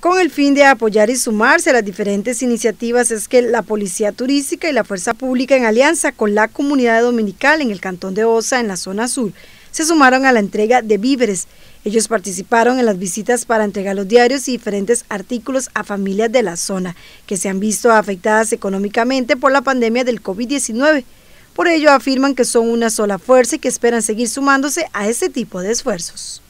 con el fin de apoyar y sumarse a las diferentes iniciativas es que la Policía Turística y la Fuerza Pública en alianza con la comunidad dominical en el Cantón de Osa, en la zona sur, se sumaron a la entrega de víveres. Ellos participaron en las visitas para entregar los diarios y diferentes artículos a familias de la zona que se han visto afectadas económicamente por la pandemia del COVID-19. Por ello afirman que son una sola fuerza y que esperan seguir sumándose a este tipo de esfuerzos.